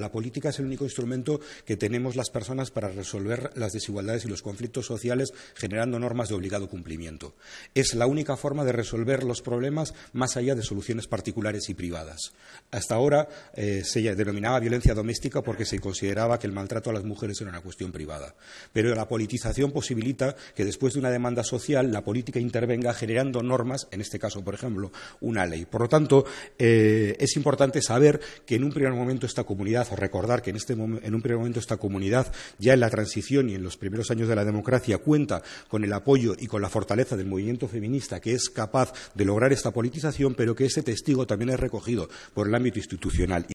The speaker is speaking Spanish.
La política es el único instrumento que tenemos las personas para resolver las desigualdades y los conflictos sociales generando normas de obligado cumplimiento. Es la única forma de resolver los problemas más allá de soluciones particulares y privadas. Hasta ahora eh, se denominaba violencia doméstica porque se consideraba que el maltrato a las mujeres era una cuestión privada. Pero la politización posibilita que después de una demanda social la política intervenga generando normas, en este caso, por ejemplo, una ley. Por lo tanto, eh, es importante saber que en un primer momento esta comunidad recordar que en, este en un primer momento esta comunidad, ya en la transición y en los primeros años de la democracia, cuenta con el apoyo y con la fortaleza del movimiento feminista que es capaz de lograr esta politización, pero que ese testigo también es recogido por el ámbito institucional.